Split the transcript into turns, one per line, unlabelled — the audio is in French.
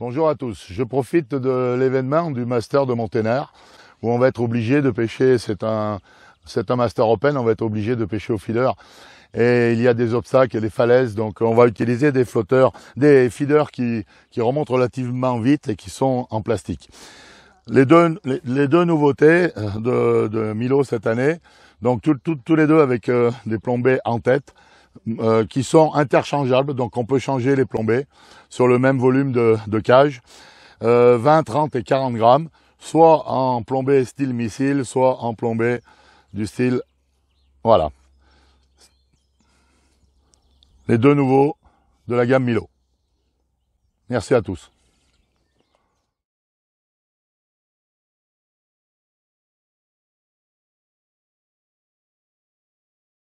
Bonjour à tous. Je profite de l'événement du Master de Monténard où on va être obligé de pêcher. C'est un, c'est un Master Open. On va être obligé de pêcher au feeder. Et il y a des obstacles et des falaises. Donc, on va utiliser des flotteurs, des feeders qui, qui remontent relativement vite et qui sont en plastique. Les deux, les, deux nouveautés euh, de, Milo cette année. Donc, tous les deux avec euh, des plombées en tête. Euh, qui sont interchangeables, donc on peut changer les plombées sur le même volume de, cage, euh, 20, 30 et 40 grammes, soit en plombée style missile, soit en plombée du style... Voilà. Les deux nouveaux de la gamme Milo. Merci à tous.